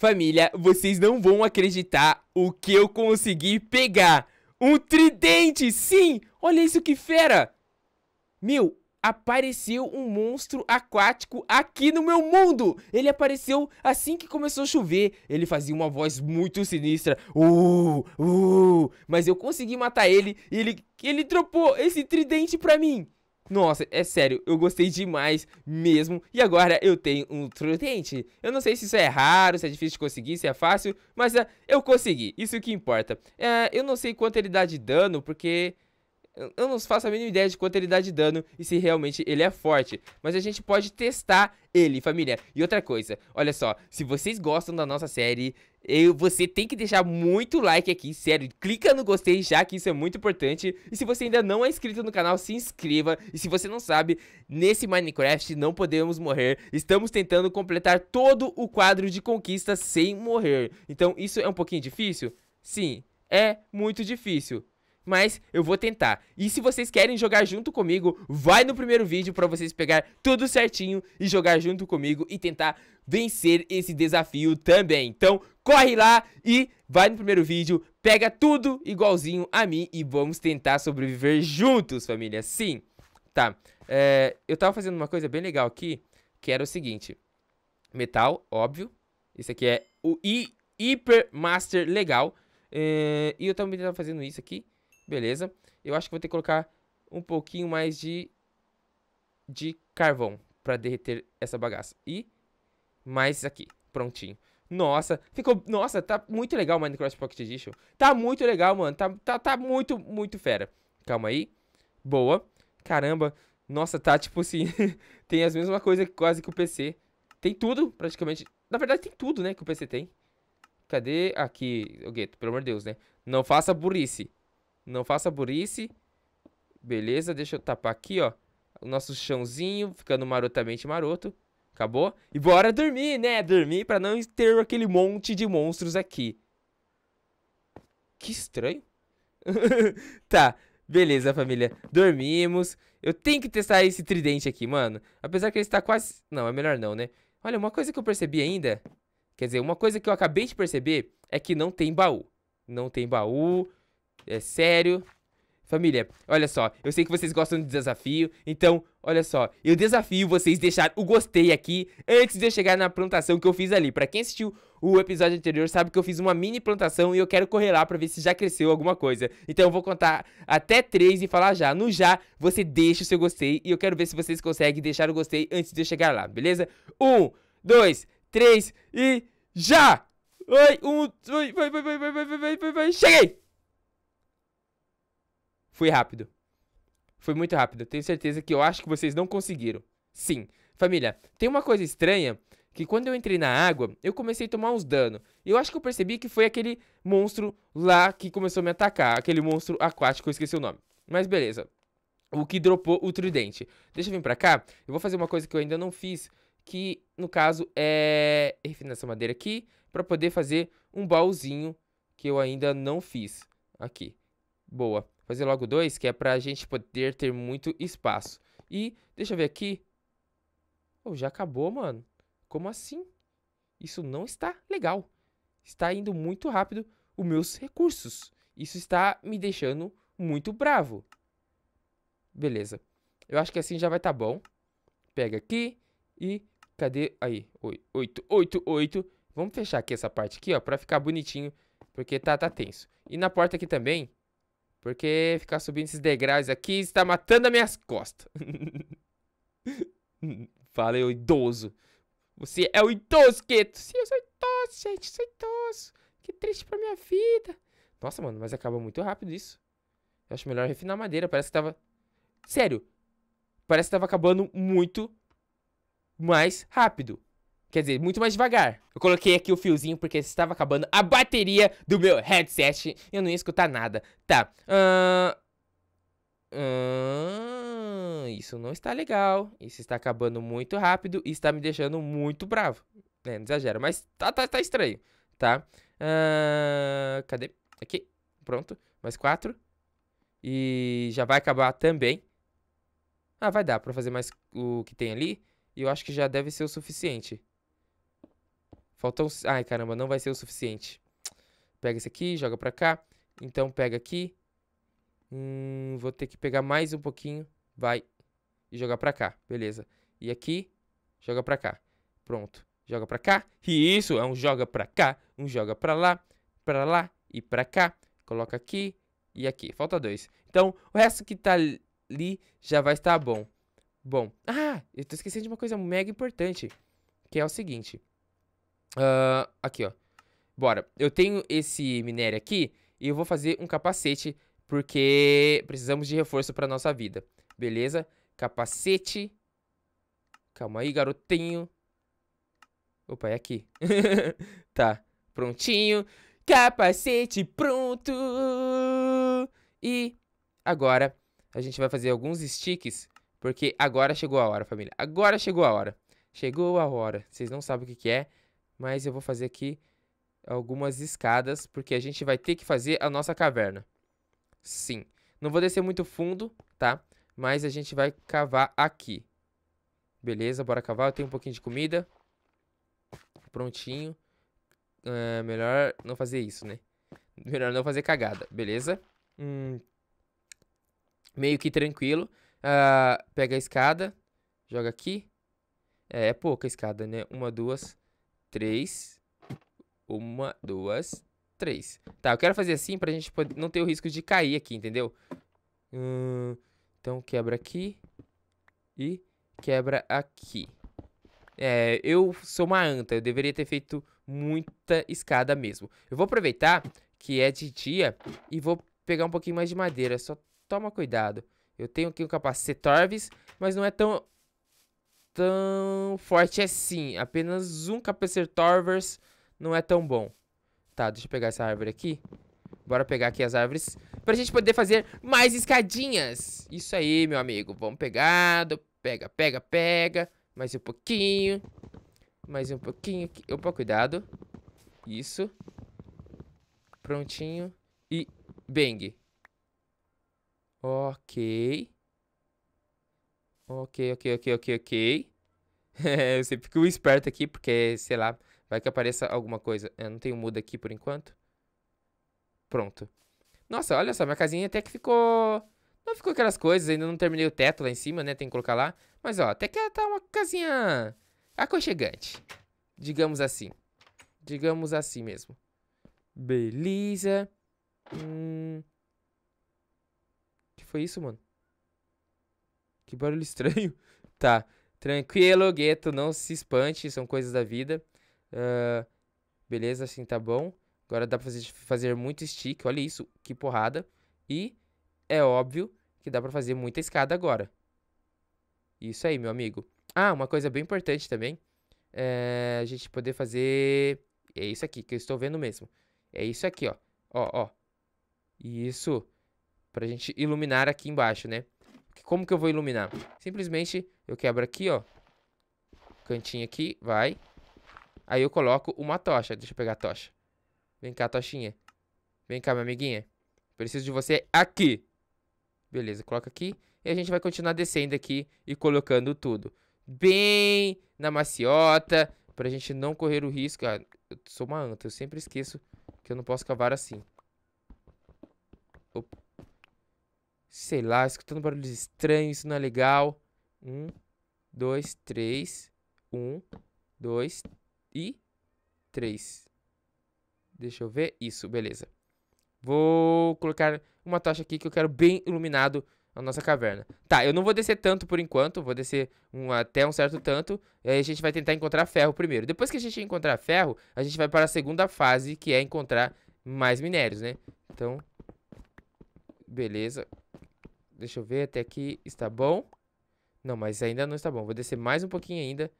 Família, vocês não vão acreditar o que eu consegui pegar. Um tridente, sim! Olha isso que fera! Meu, apareceu um monstro aquático aqui no meu mundo! Ele apareceu assim que começou a chover. Ele fazia uma voz muito sinistra. Uh, uh, mas eu consegui matar ele e ele, ele dropou esse tridente pra mim. Nossa, é sério, eu gostei demais mesmo. E agora eu tenho um Trident. Eu não sei se isso é raro, se é difícil de conseguir, se é fácil, mas uh, eu consegui. Isso que importa. Uh, eu não sei quanto ele dá de dano, porque eu não faço a mínima ideia de quanto ele dá de dano e se realmente ele é forte. Mas a gente pode testar ele, família. E outra coisa, olha só, se vocês gostam da nossa série, eu, você tem que deixar muito like aqui, sério. Clica no gostei já, que isso é muito importante. E se você ainda não é inscrito no canal, se inscreva. E se você não sabe, nesse Minecraft não podemos morrer. Estamos tentando completar todo o quadro de conquista sem morrer. Então isso é um pouquinho difícil? Sim, é muito difícil mas eu vou tentar. E se vocês querem jogar junto comigo, vai no primeiro vídeo pra vocês pegar tudo certinho e jogar junto comigo e tentar vencer esse desafio também. Então, corre lá e vai no primeiro vídeo, pega tudo igualzinho a mim e vamos tentar sobreviver juntos, família. Sim. Tá, é, eu tava fazendo uma coisa bem legal aqui, que era o seguinte. Metal, óbvio. Isso aqui é o I Hyper Master legal. É, e eu também tava fazendo isso aqui. Beleza. Eu acho que vou ter que colocar um pouquinho mais de, de carvão para derreter essa bagaça. E mais aqui. Prontinho. Nossa, ficou... Nossa, tá muito legal o Minecraft Pocket Edition. Tá muito legal, mano. Tá, tá, tá muito, muito fera. Calma aí. Boa. Caramba. Nossa, tá tipo assim... tem as mesmas coisas quase que o PC. Tem tudo, praticamente. Na verdade, tem tudo, né, que o PC tem. Cadê? Aqui, o Gueto, pelo amor de Deus, né? Não faça burrice. Não faça burrice. Beleza, deixa eu tapar aqui, ó. O nosso chãozinho ficando marotamente maroto. Acabou? E bora dormir, né? Dormir pra não ter aquele monte de monstros aqui. Que estranho. tá, beleza, família. Dormimos. Eu tenho que testar esse tridente aqui, mano. Apesar que ele está quase... Não, é melhor não, né? Olha, uma coisa que eu percebi ainda... Quer dizer, uma coisa que eu acabei de perceber é que não tem baú. Não tem baú, é sério. Família, olha só, eu sei que vocês gostam de desafio, então, olha só, eu desafio vocês deixar o gostei aqui antes de eu chegar na plantação que eu fiz ali. Pra quem assistiu o episódio anterior sabe que eu fiz uma mini plantação e eu quero correr lá pra ver se já cresceu alguma coisa. Então eu vou contar até três e falar já. No já, você deixa o seu gostei e eu quero ver se vocês conseguem deixar o gostei antes de eu chegar lá, beleza? Um, dois, três e já! Oi, um, 2, vai, vai, vai, vai, vai, vai, vai, vai, cheguei! Foi rápido. Foi muito rápido. Tenho certeza que eu acho que vocês não conseguiram. Sim. Família, tem uma coisa estranha que quando eu entrei na água, eu comecei a tomar uns danos. E eu acho que eu percebi que foi aquele monstro lá que começou a me atacar. Aquele monstro aquático, eu esqueci o nome. Mas beleza. O que dropou o tridente. Deixa eu vir pra cá. Eu vou fazer uma coisa que eu ainda não fiz. Que, no caso, é... Refinar essa madeira aqui. Pra poder fazer um baúzinho que eu ainda não fiz. Aqui. Boa fazer logo dois, que é para a gente poder ter muito espaço. E deixa eu ver aqui. Oh, já acabou, mano. Como assim? Isso não está legal. Está indo muito rápido os meus recursos. Isso está me deixando muito bravo. Beleza. Eu acho que assim já vai estar tá bom. Pega aqui e cadê? Aí, oito, oito, oito. Vamos fechar aqui essa parte aqui, ó, pra ficar bonitinho, porque tá, tá tenso. E na porta aqui também, porque ficar subindo esses degraus aqui está matando as minhas costas. Valeu idoso. Você é o idoso, Keto. Sim, eu sou idoso, gente. Eu sou idoso. Que triste pra minha vida. Nossa, mano, mas acaba muito rápido isso. Eu acho melhor refinar madeira. Parece que tava... Sério. Parece que tava acabando muito mais rápido. Quer dizer, muito mais devagar. Eu coloquei aqui o fiozinho porque estava acabando a bateria do meu headset. e Eu não ia escutar nada. Tá. Uh... Uh... Isso não está legal. Isso está acabando muito rápido e está me deixando muito bravo. É, não exagero, mas tá, tá, tá estranho. Tá. Uh... Cadê? Aqui. Pronto. Mais quatro. E já vai acabar também. Ah, vai dar pra fazer mais o que tem ali. E eu acho que já deve ser o suficiente. Faltam. Ai, caramba, não vai ser o suficiente. Pega esse aqui, joga pra cá. Então pega aqui. Hum, vou ter que pegar mais um pouquinho. Vai. E jogar pra cá. Beleza. E aqui, joga pra cá. Pronto. Joga pra cá. E isso, é um joga pra cá. Um joga pra lá. Pra lá e pra cá. Coloca aqui e aqui. Falta dois. Então, o resto que tá ali já vai estar bom. Bom. Ah, eu tô esquecendo de uma coisa mega importante. Que é o seguinte. Uh, aqui, ó. Bora. Eu tenho esse minério aqui e eu vou fazer um capacete porque precisamos de reforço para nossa vida. Beleza? Capacete. Calma aí, garotinho. Opa, é aqui. tá, prontinho. Capacete pronto. E agora a gente vai fazer alguns sticks, porque agora chegou a hora, família. Agora chegou a hora. Chegou a hora. Vocês não sabem o que, que é. Mas eu vou fazer aqui algumas escadas, porque a gente vai ter que fazer a nossa caverna. Sim. Não vou descer muito fundo, tá? Mas a gente vai cavar aqui. Beleza, bora cavar. Eu tenho um pouquinho de comida. Prontinho. É, melhor não fazer isso, né? Melhor não fazer cagada, beleza? Hum, meio que tranquilo. Uh, pega a escada, joga aqui. É, é pouca escada, né? Uma, duas, Três. Uma, duas, três. Tá, eu quero fazer assim pra gente poder, não ter o risco de cair aqui, entendeu? Hum, então quebra aqui. E quebra aqui. É, eu sou uma anta, eu deveria ter feito muita escada mesmo. Eu vou aproveitar que é de dia e vou pegar um pouquinho mais de madeira, só toma cuidado. Eu tenho aqui um capacete Torvis, mas não é tão tão forte assim. Apenas um Capacitorvers não é tão bom. Tá, deixa eu pegar essa árvore aqui. Bora pegar aqui as árvores pra gente poder fazer mais escadinhas. Isso aí, meu amigo. Vamos pegar. Pega, pega, pega. Mais um pouquinho. Mais um pouquinho. Aqui. Opa, cuidado. Isso. Prontinho. E bang. Ok. Ok, ok, ok, ok, ok. É, eu sempre fico esperto aqui, porque, sei lá, vai que apareça alguma coisa. Eu não tenho muda aqui por enquanto. Pronto. Nossa, olha só, minha casinha até que ficou... Não ficou aquelas coisas, ainda não terminei o teto lá em cima, né? Tem que colocar lá. Mas, ó, até que ela tá uma casinha aconchegante. Digamos assim. Digamos assim mesmo. Beleza. Hum... Que foi isso, mano? Que barulho estranho. Tá. Tranquilo, Gueto, não se espante, são coisas da vida. Uh, beleza, assim tá bom. Agora dá pra fazer, fazer muito stick, olha isso, que porrada. E é óbvio que dá pra fazer muita escada agora. Isso aí, meu amigo. Ah, uma coisa bem importante também. É a gente poder fazer... É isso aqui, que eu estou vendo mesmo. É isso aqui, ó. Ó, ó. Isso. Pra gente iluminar aqui embaixo, né? como que eu vou iluminar? Simplesmente eu quebro aqui, ó. Cantinho aqui, vai. Aí eu coloco uma tocha. Deixa eu pegar a tocha. Vem cá, tochinha. Vem cá, minha amiguinha. Preciso de você aqui. Beleza, coloca aqui. E a gente vai continuar descendo aqui e colocando tudo. Bem na maciota. Pra gente não correr o risco. Ah, eu sou uma anta. Eu sempre esqueço que eu não posso cavar assim. Opa sei lá, escutando barulhos estranhos, isso não é legal. Um, dois, três. Um, dois e três. Deixa eu ver. Isso, beleza. Vou colocar uma tocha aqui que eu quero bem iluminado a nossa caverna. Tá, eu não vou descer tanto por enquanto, vou descer um, até um certo tanto, e aí a gente vai tentar encontrar ferro primeiro. Depois que a gente encontrar ferro, a gente vai para a segunda fase, que é encontrar mais minérios, né? Então, beleza, Deixa eu ver, até aqui está bom. Não, mas ainda não está bom. Vou descer mais um pouquinho ainda.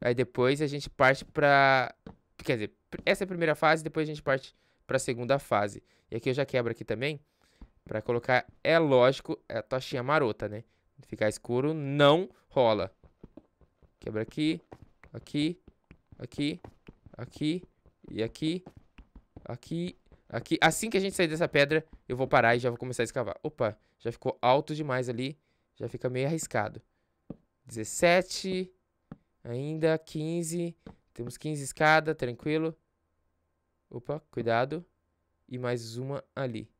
Aí depois a gente parte para... Quer dizer, essa é a primeira fase, depois a gente parte para a segunda fase. E aqui eu já quebro aqui também, para colocar, é lógico, é a tochinha marota, né? Ficar escuro não rola. Quebra aqui, aqui, aqui, aqui, e aqui, aqui Aqui, assim que a gente sair dessa pedra, eu vou parar e já vou começar a escavar. Opa, já ficou alto demais ali. Já fica meio arriscado. 17. Ainda 15. Temos 15 escada, tranquilo. Opa, cuidado. E mais uma ali.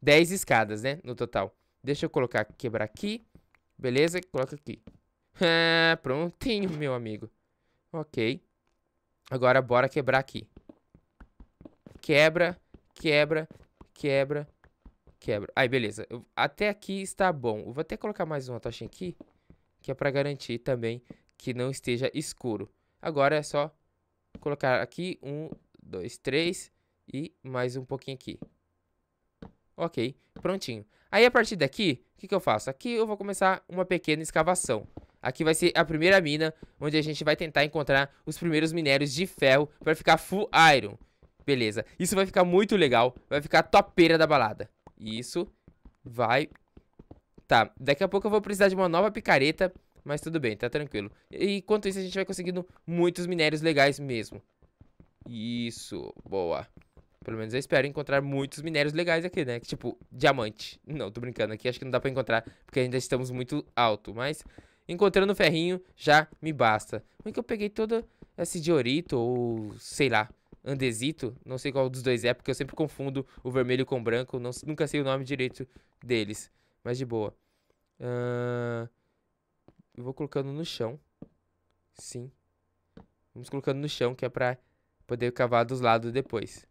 10 escadas, né? No total. Deixa eu colocar, quebrar aqui. Beleza? Coloca aqui. Ah, prontinho, meu amigo. Ok. Agora, bora quebrar aqui. Quebra, quebra, quebra, quebra. Aí, beleza. Eu, até aqui está bom. Eu vou até colocar mais uma tocha aqui, que é para garantir também que não esteja escuro. Agora é só colocar aqui, um, dois, três, e mais um pouquinho aqui. Ok, prontinho. Aí, a partir daqui, o que, que eu faço? Aqui eu vou começar uma pequena escavação. Aqui vai ser a primeira mina, onde a gente vai tentar encontrar os primeiros minérios de ferro para ficar full iron. Beleza. Isso vai ficar muito legal. Vai ficar topeira da balada. Isso. Vai. Tá. Daqui a pouco eu vou precisar de uma nova picareta. Mas tudo bem, tá tranquilo. E enquanto isso, a gente vai conseguindo muitos minérios legais mesmo. Isso. Boa. Pelo menos eu espero encontrar muitos minérios legais aqui, né? Tipo, diamante. Não, tô brincando aqui. Acho que não dá pra encontrar, porque ainda estamos muito alto. Mas, encontrando ferrinho, já me basta. Como é que eu peguei todo esse diorito, ou sei lá. Andesito, não sei qual dos dois é, porque eu sempre confundo o vermelho com o branco, não, nunca sei o nome direito deles, mas de boa. Uh, eu vou colocando no chão, sim. Vamos colocando no chão, que é pra poder cavar dos lados depois.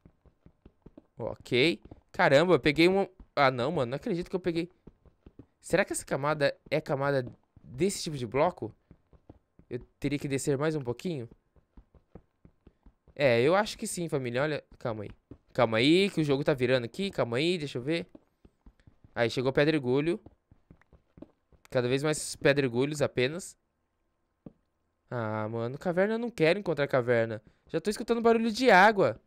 Ok. Caramba, eu peguei uma... Ah, não, mano, não acredito que eu peguei... Será que essa camada é camada desse tipo de bloco? Eu teria que descer mais um pouquinho? É, eu acho que sim, família. Olha, calma aí. Calma aí, que o jogo tá virando aqui. Calma aí, deixa eu ver. Aí chegou pedregulho. Cada vez mais pedregulhos apenas. Ah, mano, caverna eu não quero encontrar caverna. Já tô escutando barulho de água.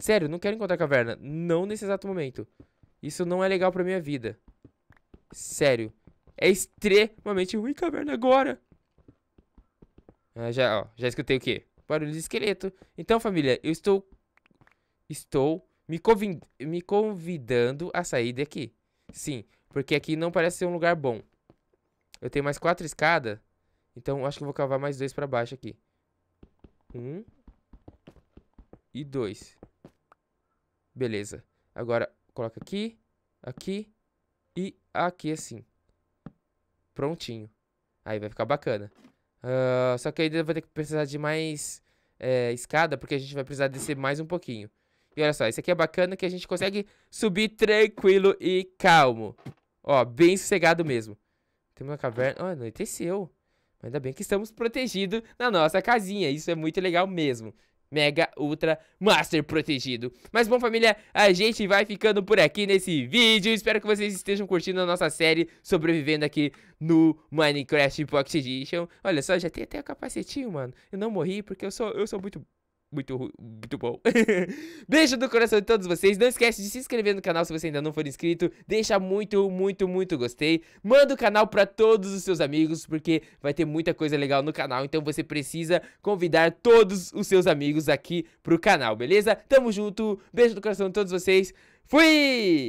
Sério, não quero encontrar caverna. Não nesse exato momento. Isso não é legal pra minha vida. Sério. É extremamente ruim caverna agora. Ah, já, ó, já escutei o quê? Barulho de esqueleto. Então, família, eu estou. Estou me, convid me convidando a sair daqui. Sim, porque aqui não parece ser um lugar bom. Eu tenho mais quatro escadas. Então, acho que vou cavar mais dois pra baixo aqui. Um. E dois. Beleza. Agora, coloca aqui, aqui e aqui assim. Prontinho. Aí vai ficar bacana. Ah, só que aí vai ter que precisar de mais é, escada, porque a gente vai precisar descer mais um pouquinho. E olha só, isso aqui é bacana que a gente consegue subir tranquilo e calmo. Ó, bem sossegado mesmo. Temos uma caverna... Ó, oh, anoiteceu. Ainda bem que estamos protegidos na nossa casinha. Isso é muito legal mesmo mega, ultra, master protegido. Mas bom, família, a gente vai ficando por aqui nesse vídeo. Espero que vocês estejam curtindo a nossa série sobrevivendo aqui no Minecraft Pocket Edition. Olha só, já tem até o capacetinho, mano. Eu não morri porque eu sou, eu sou muito muito, muito bom. Beijo do coração de todos vocês. Não esquece de se inscrever no canal se você ainda não for inscrito. Deixa muito, muito, muito gostei. Manda o canal pra todos os seus amigos, porque vai ter muita coisa legal no canal. Então você precisa convidar todos os seus amigos aqui pro canal, beleza? Tamo junto. Beijo do coração de todos vocês. Fui!